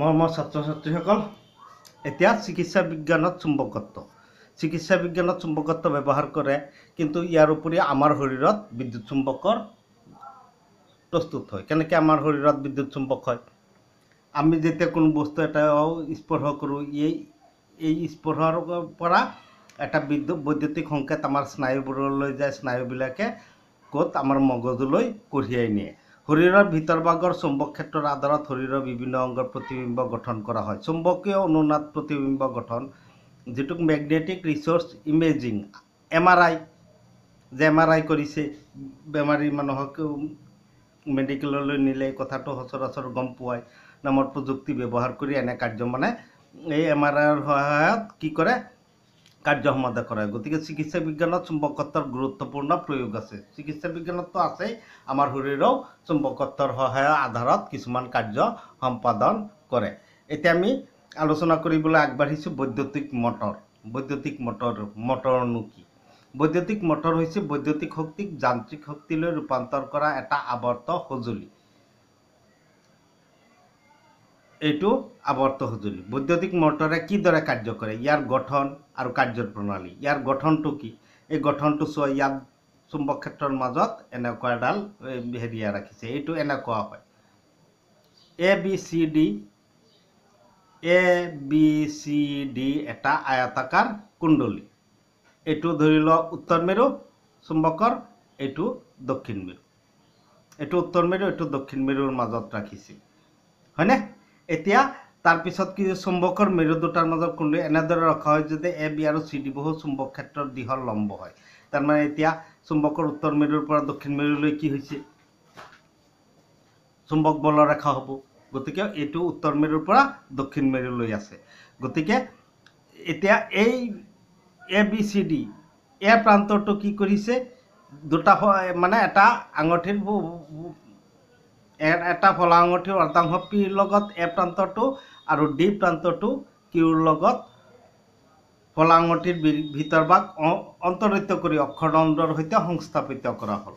মৰ্মৰ ছাত্ৰ ছাত্ৰীসকল এতিয়া চিকিৎসা বিজ্ঞানত চুম্বকত্ব চিকিৎসা বিজ্ঞানত চুম্বকত্ব ব্যৱহাৰ কৰে কিন্তু ইয়াৰ উপৰি আমাৰ শৰীৰত বিদ্যুৎ চুম্বকৰ প্ৰস্তুত হয় কেনেকৈ আমাৰ শৰীৰত বিদ্যুৎ চুম্বক হয় আমি যেতিয়া কোনো বস্তু এটা স্পৰ্শ কৰোঁ এই এই স্পৰ্শৰ পৰা এটা বিদ্যুৎ বৈদ্যুতিক সংকেত আমাৰ স্নায়ুবোৰলৈ যায় স্নায়ুবিলাকে ক'ত আমাৰ মগজুলৈ কঢ়িয়াই নিয়ে শৰীৰৰ ভিতৰভাগৰ চুম্বক ক্ষেত্ৰৰ আধাৰত শৰীৰৰ বিভিন্ন অংগৰ প্ৰতিবিম্ব গঠন কৰা হয় চুম্বকীয় অনুনাদ প্ৰতিবিম্ব গঠন যিটোক magnetic research imaging M R I যে এম আৰ আই কৰিছে বেমাৰী মানুহক মেডিকেললৈ নিলে কথাটো সচৰাচৰ গম পোৱাই নামৰ প্ৰযুক্তি ব্যৱহাৰ কৰি এনে কাৰ্য মানে এই এম আৰ আইৰ সহায়ত কি কৰে কার্য সমাধা কৰা হয় গতিকে চিকিৎসা বিজ্ঞানত চুম্বকত্বৰ গুৰুত্বপূৰ্ণ প্ৰয়োগ আছে চিকিৎসা বিজ্ঞানততো আছেই আমাৰ শৰীৰেও চুম্বকত্বৰ সহায়ৰ আধাৰত কিছুমান কাৰ্য সম্পাদন কৰে এতিয়া আমি আলোচনা কৰিবলৈ আগবাঢ়িছোঁ বৈদ্যুতিক মটৰ বৈদ্যুতিক মটৰ মটৰনো কি বৈদ্যুতিক মটৰ হৈছে বৈদ্যুতিক শক্তিক যান্ত্ৰিক শক্তিলৈ ৰূপান্তৰ কৰা এটা আৱৰ্ত সঁজুলি এইটো আৱৰ্ত সঁজুলি বৈদ্যুতিক মটৰে কিদৰে কাৰ্য কৰে ইয়াৰ গঠন আৰু কাৰ্যৰ প্ৰণালী ইয়াৰ গঠনটো কি এই গঠনটো চোৱা ইয়াত চুম্বক ক্ষেত্ৰৰ মাজত এনেকুৱা এডাল হেৰিয়া ৰাখিছে এইটো এনেকুৱা হয় A B C D A B C D এটা আয়তাকাৰ কুণ্ডলী এইটো ধৰি লওক উত্তৰ মেৰু চুম্বকৰ এইটো দক্ষিণ মেৰু এইটো উত্তৰ মেৰু এইটো দক্ষিণ মেৰুৰ মাজত ৰাখিছে হয়নে এতিয়া তাৰপৰ কি চুম্বকৰ মেৰু দুটাৰ মাজত কুণ্ডলী এনেদৰে ৰখা হয় যাতে এ বি আৰু সি ডি বহু চুম্বক ক্ষেত্ৰেৰ দীঘল লম্ব হয় তাৰ মানে এতিয়া উত্তৰ মেৰুৰ পৰা দক্ষিণ মেৰুলৈ কি হৈছে চুম্বক বল ৰেখা হব গতিকে এইটো উত্তৰ মেৰুৰ পৰা দক্ষিণ মেৰুলৈ আছে গতিকে এতিয়া এই A B C D A প্ৰান্তটো কি কৰিছে দুটা মানে এটা আঙঠিৰ এটা ফলা আঙুঠিৰ অৰ্ধাংশ পিৰ লগত এ প্ৰান্তটো আৰু ডি প্ৰান্তটো কিউৰ লগত ফলা আঙুঠিৰ ভিতৰভাগ অন্তৰ্নিত কৰি অক্ষৰদণ্ডৰ সৈতে সংস্থাপিত কৰা হ'ল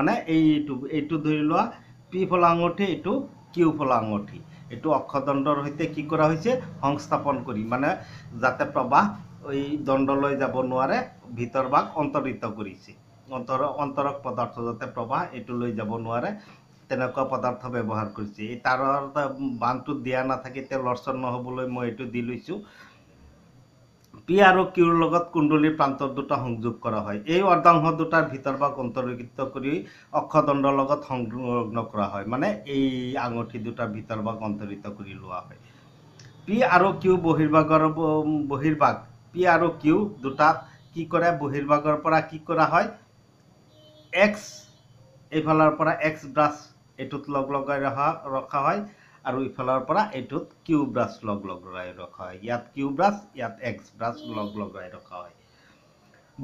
মানে এইটো এইটো ধৰি লোৱা পি ফলা আঙুঠি এইটো কিউ ফলা আঙুঠি এইটো অক্ষদণ্ডৰ সৈতে কি কৰা হৈছে সংস্থাপন কৰি মানে যাতে প্ৰবাহ এই দণ্ডলৈ যাব নোৱাৰে ভিতৰভাগ অন্তৰ্নিত কৰিছে অন্তৰ অন্তৰক পদাৰ্থ যাতে প্ৰবাহ এইটো লৈ যাব নোৱাৰে তেনেকুৱা পদাৰ্থ ব্যৱহাৰ কৰিছে এই তাঁৰৰ বান্ধটো দিয়া নাথাকে তেওঁ লৰচন নহ'বলৈ মই এইটো দি লৈছোঁ পি আৰু কিউৰ লগত কুণ্ডলীৰ প্ৰান্ত দুটা সংযোগ কৰা হয় এই অৰ্ধাংশ দুটাৰ ভিতৰ ভাগ অন্তৰ্ভুক্ত কৰি অক্ষদণ্ডৰ লগত সংলগ্ন কৰা হয় মানে এই আঙুঠি দুটাৰ ভিতৰ ভাগ অন্তৰিত কৰি লোৱা হয় পি আৰু কিউ বহিৰ্ভাগৰ বহিৰ্ভাগ পি আৰু কিউ দুটাত কি কৰে বহিৰ্ভাগৰ পৰা কি কৰা হয় এক্স এইফালৰ পৰা এক্স ব্ৰাছ এইটোত লগ লগাই ৰখা ৰখা হয় আৰু ইফালৰ পৰা এইটোত কিউ ব্ৰাছ লগ লগাই ৰখা হয় ইয়াত কিউ ব্ৰাছ ইয়াত এক্স ব্ৰাছ লগ লগাই ৰখা হয়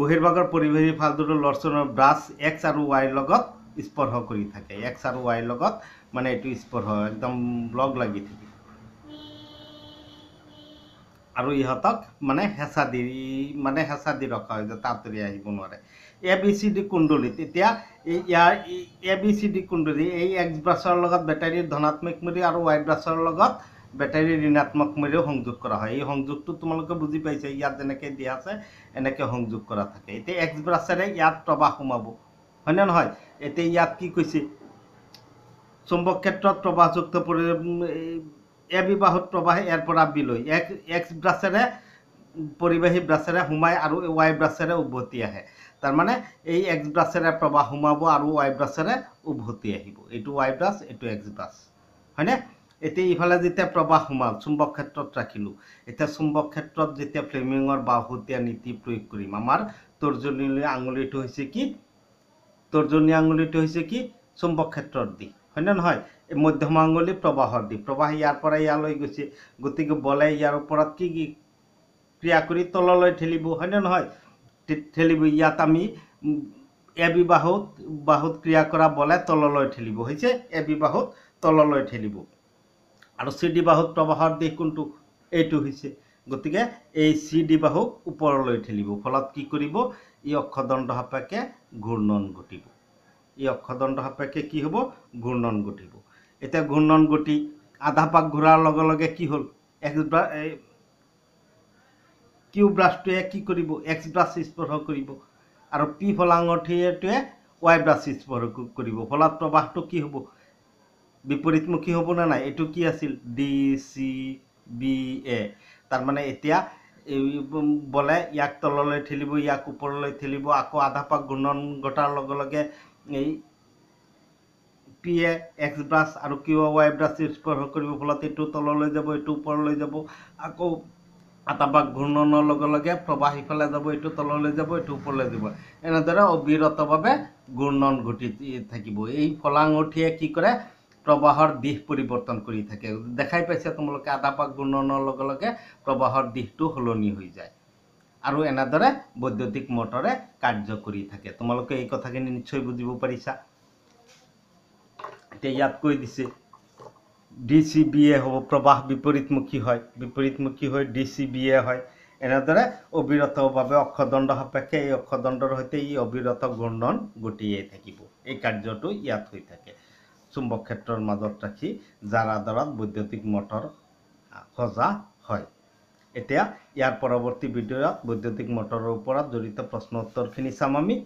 বহিৰ্ভাগৰ পৰিবেশী ফালটোতো লৰ্চনৰ ব্ৰাছ এক্স আৰু ৱাইৰ লগত স্পৰ্শ কৰি থাকে এক্স আৰু ৱাইৰ লগত মানে এইটো স্পৰ্শ একদম লগ লাগি থাকে আৰু ইহঁতক মানে হেঁচা দি মানে হেঁচা দি ৰখা হয় যে তাঁতৰি আহিব নোৱাৰে এ বি চি ডি কুণ্ডলীত এতিয়া ইয়াৰ এ বি চি ডি কুণ্ডলী এই এক্স ব্ৰাছৰ লগত বেটাৰী ধনাত্মক মূৰি আৰু ৱাই ব্ৰাছৰ লগত বেটাৰী ঋণাত্মক মূৰিও সংযোগ কৰা হয় এই সংযোগটো তোমালোকে বুজি পাইছা ইয়াত যেনেকৈ দিয়া আছে এনেকৈ সংযোগ কৰা থাকে এতিয়া এক্স ব্ৰাছেৰে ইয়াত প্ৰবাহ সোমাব হয়নে নহয় এতিয়া ইয়াত কি কৈছে চুম্বক ক্ষেত্ৰত প্ৰবাহযুক্ত পৰি এ বিবাহত প্ৰবাহী ইয়াৰ পৰা বিলৈ এক এক্স ব্ৰাছেৰে পৰিবাহী ব্ৰাছেৰে সোমাই আৰু ৱাই ব্ৰাছেৰে উভতি আহে তাৰমানে এই এক্স ব্ৰাছেৰে প্ৰবাহ সোমাব আৰু ৱাই ব্ৰাছেৰে উভতি আহিব এইটো ৱাই ব্ৰাছ এইটো এক্স ব্ৰাছ হয়নে এতিয়া ইফালে যেতিয়া প্ৰবাহ সোমাল চুম্বক ক্ষেত্ৰত ৰাখিলোঁ এতিয়া চুম্বক ক্ষেত্ৰত যেতিয়া ফ্লেমিঙৰ বাহুতীয়া নীতি প্ৰয়োগ কৰিম আমাৰ তৰ্জনী আঙুলিটো হৈছে কি তৰ্জনী আঙুলিটো হৈছে কি চুম্বক ক্ষেত্ৰৰ দিশ হয়নে নহয় এই মধ্যমাংগলী প্ৰবাহৰ দ্বীপ প্ৰবাহ ইয়াৰ পৰা ইয়ালৈ গৈছে গতিকে বলে ইয়াৰ ওপৰত কি কি ক্ৰিয়া কৰি তললৈ ঠেলিব হয়নে নহয় ঠেলিব ইয়াত আমি এবি বাহুত বাহুত ক্ৰিয়া কৰা বলে তললৈ ঠেলিব হৈছে এবি বাহুত তললৈ ঠেলিব আৰু চি ডি বাহুত প্ৰবাহৰ দিশ কোনটো এইটো হৈছে গতিকে এই চি ডি বাহুক ওপৰলৈ ঠেলিব ফলত কি কৰিব ই অক্ষদণ্ড সাপেক্ষে ঘূৰ্ণন ঘটিব ই অক্ষদণ্ড সাপেক্ষে কি হ'ব ঘূৰ্ণন ঘটিব এতিয়া ঘূৰ্ণন ঘটি আধা পাক ঘূৰাৰ লগে লগে কি হ'ল এক্স ব্ৰা কিউ ব্ৰাছটোৱে কি কৰিব এক্স ব্ৰাছ স্পৰ্শ কৰিব আৰু পি ফলাঙঠিটোৱে ৱাই ব্ৰাছ স্পৰ্শ কৰিব ফলাত প্ৰবাহটো কি হ'ব বিপৰীতমুখী হ'ব নে নাই এইটো কি আছিল ডি চি বি এ তাৰমানে এতিয়া বোলে ইয়াক তললৈ ঠেলিব ইয়াক ওপৰলৈ ঠেলিব আকৌ আধা পাক ঘূৰ্ণন ঘটাৰ লগে লগে এই পি এ এক্স ব্ৰাছ আৰু কিউ ৱাই ব্ৰাছ স্পৰ্শ কৰিব ফলত এইটো তললৈ যাব এইটো ওপৰলৈ যাব আকৌ আটা বা ঘূৰ্ণনৰ লগে লগে প্ৰবাহ সিফালে যাব এইটো তললৈ যাব এইটো ওপৰলৈ যাব এনেদৰে অবিৰতভাৱে ঘূৰ্ণন ঘটি থাকিব এই ফলাঙঠিয়ে কি কৰে প্ৰবাহৰ দিশ পৰিৱৰ্তন কৰি থাকে দেখাই পাইছে তোমালোকে আটা পাক ঘূৰ্ণনৰ লগে লগে প্ৰবাহৰ দিশটো সলনি হৈ যায় আৰু এনেদৰে বৈদ্যুতিক মটৰে কাৰ্য কৰি থাকে তোমালোকে এই কথাখিনি নিশ্চয় বুজিব পাৰিছা এতিয়া ইয়াত কৈ দিছে ডি চি বি এ হ'ব প্ৰবাহ বিপৰীতমুখী হয় বিপৰীতমুখী হৈ ডি চি বি এ হয় এনেদৰে অবিৰতভাৱে অক্ষদণ্ড সাপেক্ষে এই অক্ষদণ্ডৰ সৈতে ই অবিৰত ঘূৰ্ণন গতিয়াই থাকিব এই কাৰ্যটো ইয়াত হৈ থাকে চুম্বক ক্ষেত্ৰৰ মাজত ৰাখি যাৰ আধাৰত বৈদ্যুতিক মটৰ সজা হয় এতিয়া ইয়াৰ পৰৱৰ্তী ভিডিঅ'ত বৈদ্যুতিক মটৰৰ ওপৰত জড়িত প্ৰশ্ন উত্তৰখিনি চাম আমি